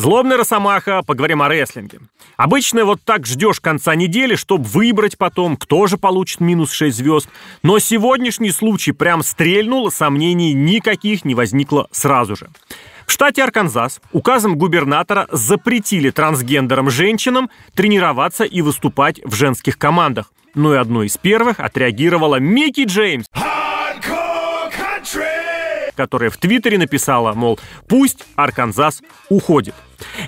Злобная Росомаха, поговорим о рестлинге. Обычно вот так ждешь конца недели, чтобы выбрать потом, кто же получит минус 6 звезд. Но сегодняшний случай прям стрельнул, сомнений никаких не возникло сразу же. В штате Арканзас указом губернатора запретили трансгендерам женщинам тренироваться и выступать в женских командах. Ну и одной из первых отреагировала Микки Джеймс которая в Твиттере написала, мол, пусть Арканзас уходит.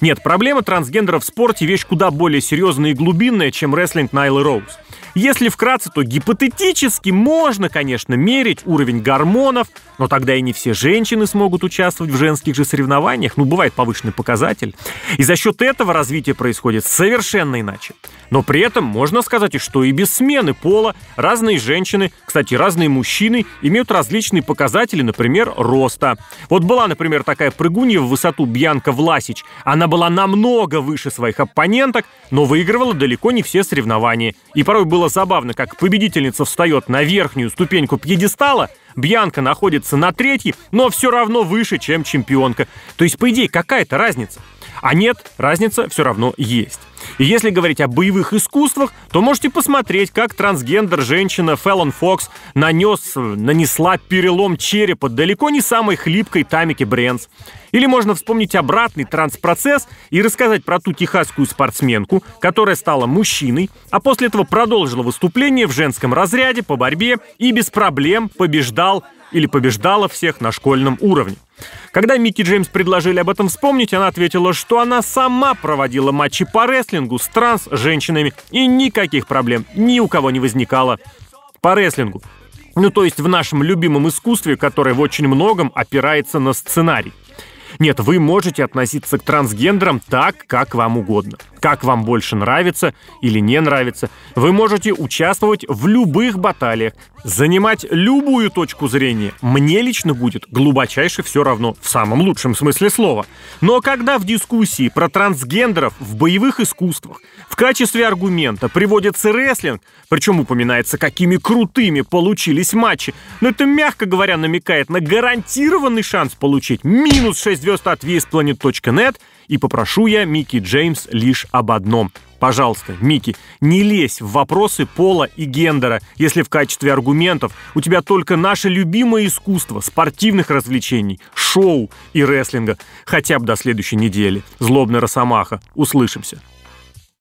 Нет, проблема трансгендеров в спорте вещь куда более серьезная и глубинная, чем рестлинг Найлы Роуз. Если вкратце, то гипотетически можно, конечно, мерить уровень гормонов, но тогда и не все женщины смогут участвовать в женских же соревнованиях, ну, бывает повышенный показатель. И за счет этого развитие происходит совершенно иначе. Но при этом можно сказать, что и без смены пола разные женщины, кстати, разные мужчины имеют различные показатели, например, роста. Вот была, например, такая прыгунья в высоту Бьянка Власич. Она была намного выше своих оппоненток, но выигрывала далеко не все соревнования. И порой было забавно, как победительница встает на верхнюю ступеньку пьедестала – Бьянка находится на третьей, но все равно выше, чем чемпионка. То есть, по идее, какая-то разница. А нет, разница все равно есть. И если говорить о боевых искусствах, то можете посмотреть, как трансгендер женщина Фэллон Фокс нанес, нанесла перелом черепа далеко не самой хлипкой Тамике Бренс, Или можно вспомнить обратный транспроцесс и рассказать про ту техасскую спортсменку, которая стала мужчиной, а после этого продолжила выступление в женском разряде по борьбе и без проблем побеждал или побеждала всех на школьном уровне. Когда Микки Джеймс предложили об этом вспомнить, она ответила, что она сама проводила матчи по рестлингу с транс-женщинами, и никаких проблем ни у кого не возникало по рестлингу. Ну то есть в нашем любимом искусстве, которое в очень многом опирается на сценарий. Нет, вы можете относиться к трансгендерам так, как вам угодно как вам больше нравится или не нравится. Вы можете участвовать в любых баталиях, занимать любую точку зрения. Мне лично будет глубочайше все равно, в самом лучшем смысле слова. Но когда в дискуссии про трансгендеров в боевых искусствах в качестве аргумента приводится рестлинг, причем упоминается, какими крутыми получились матчи, но это, мягко говоря, намекает на гарантированный шанс получить минус 6 звезд от VSPlanet.net – и попрошу я Микки Джеймс лишь об одном. Пожалуйста, Микки, не лезь в вопросы пола и гендера, если в качестве аргументов у тебя только наше любимое искусство спортивных развлечений, шоу и рестлинга. Хотя бы до следующей недели. Злобный Росомаха. Услышимся.